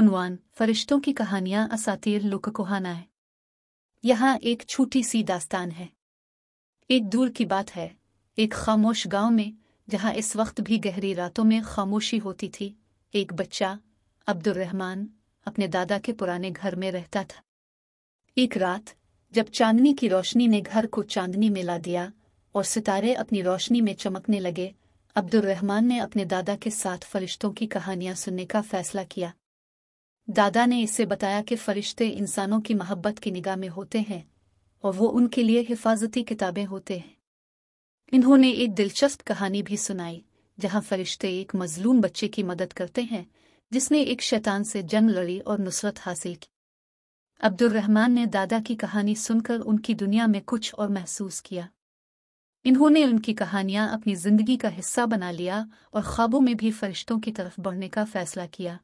उनवान फरिश्तों की कहानियां असातीर कोहाना है यहाँ एक छोटी सी दास्तान है एक दूर की बात है एक खामोश गांव में जहाँ इस वक्त भी गहरी रातों में खामोशी होती थी एक बच्चा अब्दुल रहमान अपने दादा के पुराने घर में रहता था एक रात जब चांदनी की रोशनी ने घर को चांदनी में ला दिया और सितारे अपनी रोशनी में चमकने लगे रहमान ने अपने दादा के साथ फरिश्तों की कहानियां सुनने का फैसला किया दादा ने इसे बताया कि फरिश्ते इंसानों की मोहब्बत की निगाह में होते हैं और वो उनके लिए हिफाजती किताबें होते हैं इन्होंने एक दिलचस्प कहानी भी सुनाई जहां फरिश्ते एक मजलूम बच्चे की मदद करते हैं जिसने एक शैतान से जंग लड़ी और नुसरत हासिल की रहमान ने दादा की कहानी सुनकर उनकी दुनिया में कुछ और महसूस किया इन्होंने उनकी कहानियां अपनी जिंदगी का हिस्सा बना लिया और ख्वाबों में भी फरिश्तों की तरफ बढ़ने का फैसला किया